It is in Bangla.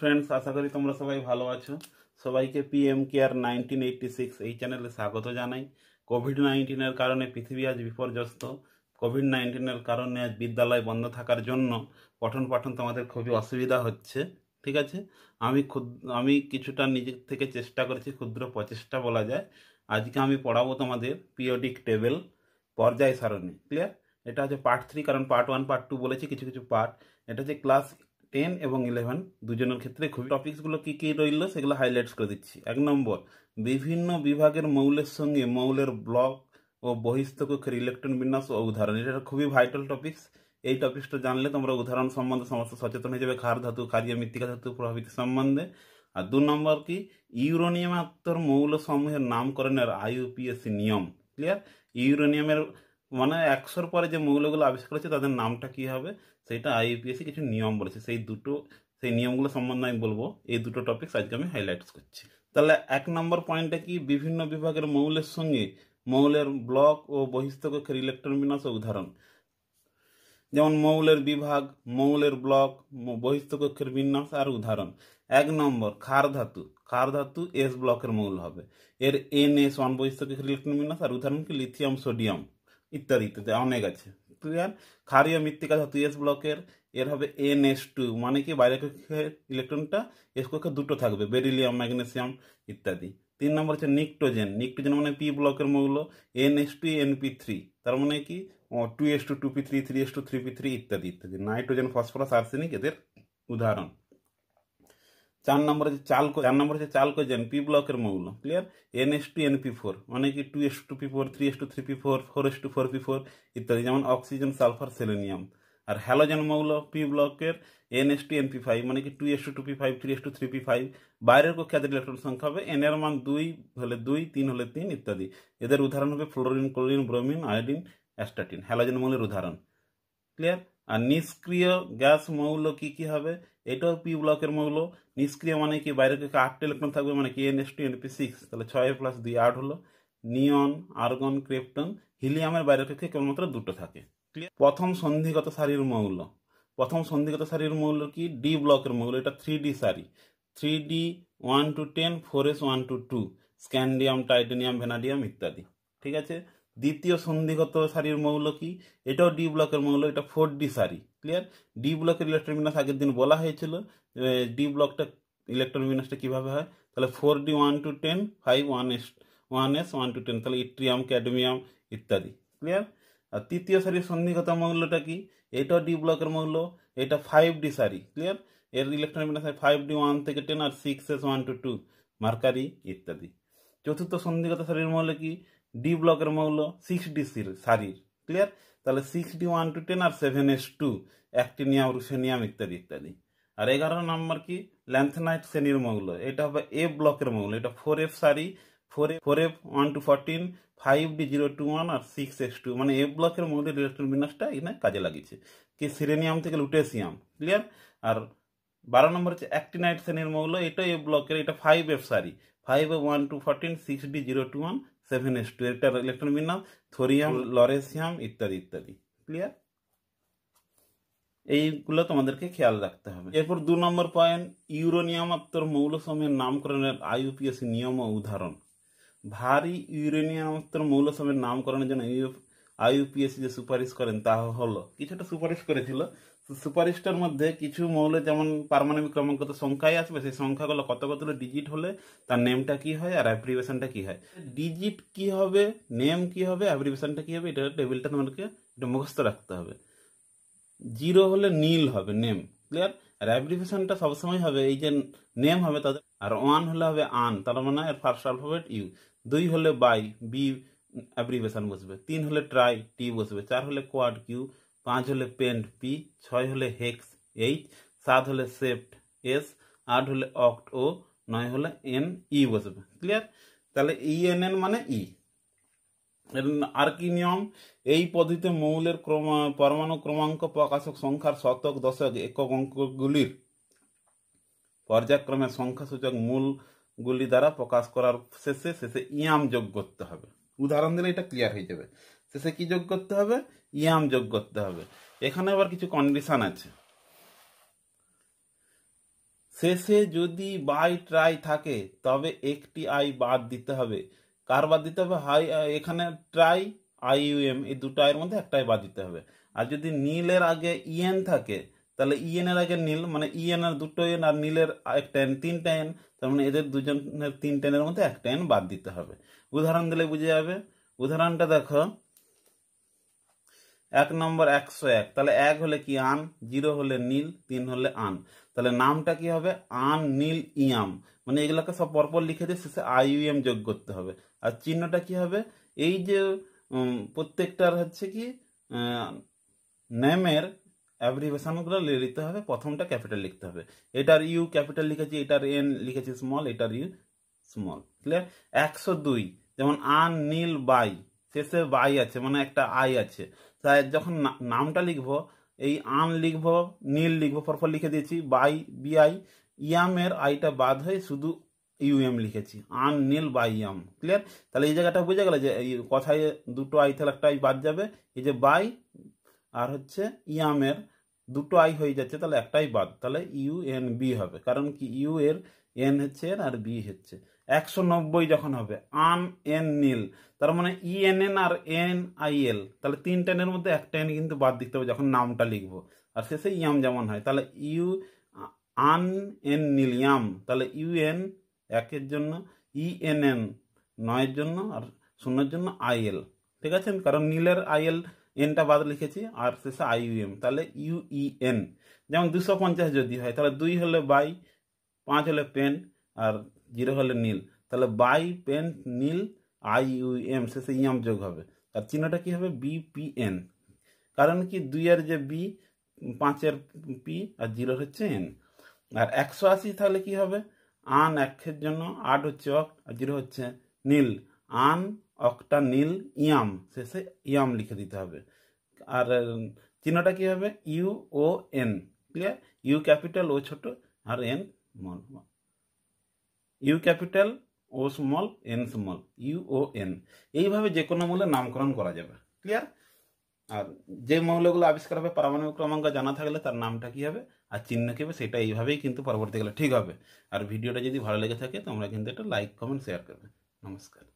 ফ্রেন্ডস আশা করি তোমরা সবাই ভালো আছো সবাইকে P M care nineteen eighty six এই চ্যানেলে স্বাগত জানাই কোভিড নাইন্টিনের কারণে পৃথিবী আজ বিপর্যস্ত কোভিড নাইন্টিনের কারণে আজ বিদ্যালয় বন্ধ থাকার জন্য পঠন পাঠন তোমাদের খুবই অসুবিধা হচ্ছে ঠিক আছে আমি ক্ষুদ্র আমি কিছুটা নিজের থেকে চেষ্টা করেছি ক্ষুদ্র প্রচেষ্টা বলা যায় আজকে আমি পড়াবো তোমাদের পিওডিক টেবিল পর্যায় সারণী ক্লিয়ার এটা হচ্ছে পার্ট থ্রি কারণ পার্ট ওয়ান পার্ট টু বলেছি কিছু কিছু পার্ট এটা হচ্ছে ক্লাস টেন এবং ইলেভেন দুজনের ক্ষেত্রে খুবই টপিকসগুলো কী কী রইল সেগুলো হাইলাইটস করে দিচ্ছি এক নম্বর বিভিন্ন বিভাগের মৌলের সঙ্গে মৌলের ব্লক ও বহিস্থ কক্ষের ইলেকট্রন বিন্যাস ও উদাহরণ এটা খুবই ভাইটাল টপিকস এই টপিকসটা জানলে তোমরা উদাহরণ সম্বন্ধে সমস্ত সচেতন হয়ে যাবে খার ধাতু কারিয়া মৃত্তিকা ধাতু প্রভাবিত সম্বন্ধে আর দু নম্বর কি ইউরোনিয়ামাত্তর মৌলসমূহের নামকরণের আইইউপিএসসি নিয়ম ক্লিয়ার ইউরোনিয়ামের মানে একশোর পরে যে মৌলগুলো আবিষ্কার হচ্ছে তাদের নামটা কী হবে সেটা আইইউপিএসি কিছু নিয়ম বলেছে সেই দুটো সেই নিয়মগুলো সম্বন্ধে আমি বলবো এই দুটো টপিক আজকে আমি হাইলাইটস করছি তাহলে এক নম্বর পয়েন্টটা কি বিভিন্ন বিভাগের মৌলের সঙ্গে মৌলের ব্লক ও বহিস্তকক্ষের ইলেকট্রন বিন্যাস উদাহরণ যেমন মৌলের বিভাগ মৌলের ব্লক বহিস্থকক্ষের বিন্যাস আর উদাহরণ এক নম্বর ক্ষার ধাতু ক্ষার ধাতু এস ব্লকের মৌল হবে এর এন এস ওয়ান বহিস্থকক্ষের ইলেকট্রন বিন্যাস আর উদাহরণ কি লিথিয়াম সোডিয়াম ইত্যাদি ইত্যাদি অনেক আছে ইলেকট্রিয়ান ক্ষারীয় মৃত্তিকা ধাতু এস ব্লকের এর হবে এন এস টু মানে কি বাইরে কক্ষে ইলেকট্রনটা এস কক্ষে দুটো থাকবে বেরিলিয়াম ম্যাগনেসিয়াম ইত্যাদি তিন নম্বর হচ্ছে নিকটোজেন নিকটোজেন মানে পি ব্লকের মৌল n s two n p three তার মানে কি two s two two p three three s two three p three ইত্যাদি ইত্যাদি নাইট্রোজেন ফসফরাস আর্সেনিক এদের উদাহরণ চার নম্বর যে চাল চার নম্বর যে চাল কোজেন পি ব্লকের মৌল clear n s two n p four মানে কি two s two p four three s two three p four four s two four p four ইত্যাদি যেমন অক্সিজেন সালফার সেলেনিয়াম আর হ্যালোজেন মৌল পি ব্লকের n s two n p five মানে কি two s two two p five three s two three p five বাইরের কক্ষে এদের ইলেকট্রন সংখ্যা হবে এন এর মান দুই হলে দুই তিন হলে তিন ইত্যাদি এদের উদাহরণ হবে fluorine chlorine bromine iodine astatine halogen মৌলের উদাহরণ ক্লিয়ার আর নিষ্ক্রিয় গ্যাস মৌল কি কি হবে এটাও পি ব্লকের মৌল নিষ্ক্রিয় মানে কি বাইরে থেকে আটটা ইলেকট্রন থাকবে মানে কি n s two n p six তাহলে ছয় প্লাস দুই আট হলো নিয়ন আর্গন ক্রেপ্টন হিলিয়ামের বাইরে থেকে কেবলমাত্র দুটো থাকে ক্লিয়ার প্রথম সন্ধিগত সারির মৌল প্রথম সন্ধিগত সারির মৌল কি ডি ব্লকের মৌল এটা থ্রি ডি সারি three d one two ten four s one two two scandium titanium vanadium ইত্যাদি ঠিক আছে দ্বিতীয় সন্ধিগত সারির মৌল কি এটাও ডি ব্লকের মৌল এটা ফোর ডি সারি ক্লিয়ার ডি ব্লকের ইলেকট্রোমিনাস আগের দিন বলা হয়েছিল ডি ব্লকটা ইলেকট্রোমিনাসটা কীভাবে হয় তাহলে four d one two ten five one s one s one two ten তাহলে ইট্রিয়াম ক্যাডমিয়াম ইত্যাদি ক্লিয়ার আর তৃতীয় সারির সন্ধিগত মূল্যটা কি এটাও ডি ব্লকের মৌল্য এটা ফাইভ ডি সারি ক্লিয়ার এর ইলেকট্রোমিনাস ফাইভ ডি ওয়ান থেকে টেন আর six s one two two mercury ইত্যাদি চতুর্থ সন্ধিগত সারির মৌল কি ডি ব্লকের মৌল সিক্স ডি সারির ক্লিয়ার তাহলে six d one two ten আর seven s two actinium ruthenium ইত্যাদি ইত্যাদি আর এগারো নম্বর কি ল্যান্থনাইট শ্রেণীর মৌল এটা হবে এ ব্লকের মৌল এটা ফোর এফ সারি four f four f one two fourteen five d zero two one আর সিক্স এস টু মানে এ ব্লকের মৌলের ইলেকট্রন বিন্যাসটা এখানে কাজে লাগিয়েছে কি সিরেনিয়াম থেকে লুটেসিয়াম ক্লিয়ার আর বারো নম্বর হচ্ছে অ্যাক্টিনাইট শ্রেণীর মৌল এটা এ ব্লকের এটা ফাইভ এফ সারি five f one two fourteen six d zero two one seven s two একটা ইলেকট্রনের নাম থোরিয়াম লরেসিয়াম ইত্যাদি ইত্যাদি ক্লিয়ার এইগুলো তোমাদেরকে খেয়াল রাখতে হবে এরপর দু নম্বর পয়েন্ট ইউরোনিয়ামাত্তর মৌলসমের নামকরণের আইউপিএস নিয়ম ও উদাহরণ ভারী ইউরেনিয়ামাত্তর মৌলসমের নামকরণের জন্য আইইউপিএসি যে সুপারিশ করেন তা হলো কিছুটা সুপারিশ করেছিল সুপারস্টার মধ্যে কিছু মৌলে যেমন পারমাণবিক ক্রমাগত সংখ্যায় আসবে সেই সংখ্যাগুলো কত কতগুলো ডিজিট হলে তার নেমটা কি হয় আর অ্যাপ্রিভেশনটা কি হয় ডিজিট কি হবে নেম কি হবে অ্যাপ্রিভেশনটা কি হবে এটা টেবিলটা তোমাকে এটা মুখস্থ রাখতে হবে জিরো হলে নীল হবে নেম ক্লিয়ার আর অ্যাপ্রিভেশনটা সবসময় হবে এই যে নেম হবে তাদের আর ওয়ান হলে হবে আন তার মানে এর ফার্স্ট অ্যালফাবেট ইউ দুই হলে বাই বি অ্যাপ্রিভেশন বসবে তিন হলে ট্রাই টি বসবে চার হলে কোয়াড কিউ পাঁচ হলে পেন্ট পি ছয় হলে হেক্স এইচ সাত হলে সেফট এস আট হলে অক্ট ও নয় হলে এন ই বসবে ক্লিয়ার তাহলে ই এন এন মানে ই আর কি নিয়ম এই পদ্ধতিতে মৌলের ক্রম পরমাণু ক্রমাঙ্ক প্রকাশক সংখ্যার শতক দশক একক অঙ্কগুলির পর্যায়ক্রমে সংখ্যাসূচক মূলগুলি দ্বারা প্রকাশ করার শেষে শেষে ইয়াম যোগ করতে হবে উদাহরণ দিলে এটা ক্লিয়ার হয়ে যাবে শেষে কি যোগ করতে হবে ইয়াম যোগ করতে হবে এখানে আবার কিছু কন্ডিশন আছে শেষে যদি বাই ট্রাই থাকে তবে একটি আই বাদ দিতে হবে কার বাদ দিতে হবে হাই এখানে ট্রাই আই এম এই দুটো আয়ের মধ্যে একটাই বাদ দিতে হবে আর যদি নীলের আগে ইএন e থাকে তাহলে ইএন e এর আগে নীল মানে ইএন e আর দুটো এন আর নীলের একটা এন তিনটা এন তার মানে এদের দুজনের তিনটা এনের মধ্যে একটা এন বাদ দিতে হবে উদাহরণ দিলে বুঝে যাবে উদাহরণটা দেখো এক নম্বর একশো এক তাহলে এক হলে কি আন জিরো হলে নীল তিন হলে আন তাহলে নামটা কি হবে আন নীল ইয়াম মানে এগুলোকে সব পরপর লিখে দিয়ে শেষে আইইউএম যোগ করতে হবে আর চিহ্নটা কি হবে এই যে প্রত্যেকটার হচ্ছে কি নেমের অ্যাব্রিভেশনগুলো লিখতে হবে প্রথমটা ক্যাপিটাল লিখতে হবে এটার ইউ ক্যাপিটাল লিখেছি এটার এন লিখেছি স্মল এটার ইউ স্মল ক্লিয়ার একশো দুই যেমন আন নীল বাই শেষে বাই আছে মানে একটা আই আছে তাই যখন নামটা লিখব এই আন লিখব নীল লিখব পরপর লিখে দিয়েছি বাই বিআই ইয়ামের আইটা বাদ হয়ে শুধু ইউএম লিখেছি un nil bi ium clear তাহলে এই জায়গাটা বোঝা গেল যে এই কথায় দুটো আই তাহলে একটা বাদ যাবে এই যে বাই আর হচ্ছে ইয়ামের দুটো আই হয়ে যাচ্ছে তাহলে একটাই বাদ তাহলে ইউ এন বি হবে কারণ কি ইউ এর এন হচ্ছে এন আর বি হচ্ছে একশো নব্বই যখন হবে আন এন নীল তার মানে ই এন এন আর এন আই এল তাহলে তিন টেনের মধ্যে একটা এন কিন্তু বাদ দিতে হবে যখন নামটা লিখবো আর শেষে ইয়াম যেমন হয় তাহলে u un n nil ium তাহলে ইউ এন একের জন্য ই এন এন নয়ের জন্য আর শূন্যের জন্য আই এল ঠিক আছে কারণ নীলের আই এল এনটা বাদ লিখেছি আর শেষে আইইউএম তাহলে ইউইএন e যেমন দুশো পঞ্চাশ যদি হয় তাহলে দুই হলে বাই পাঁচ হলে পেন আর জিরো হলে নীল তাহলে বাই পেন নীল আইইউএম শেষে ইয়াম e যোগ হবে আর চিহ্নটা কী হবে বিপিএন কারণ কি দুইয়ের যে বি পাঁচের পি আর জিরো হচ্ছে এন আর একশো আশি তাহলে কী হবে আন একের জন্য আট হচ্ছে অক আর জিরো হচ্ছে nil un octa nil ium শেষে ইয়াম লিখে দিতে হবে আর চিহ্নটা কী হবে u o n clear u capital o ছোট আর n small u capital o small n small u o n এইভাবে যে কোনো মূল্যে নামকরণ করা যাবে ক্লিয়ার আর যে মৌলগুলো আবিষ্কার হবে পারমাণবিক ক্রমাঙ্ক জানা থাকলে তার নামটা কী হবে আর চিহ্ন কী হবে সেটা এইভাবেই কিন্তু পরবর্তীকালে ঠিক হবে আর ভিডিওটা যদি ভালো লেগে থাকে তোমরা কিন্তু একটা লাইক কমেন্ট শেয়ার করবে নমস্কার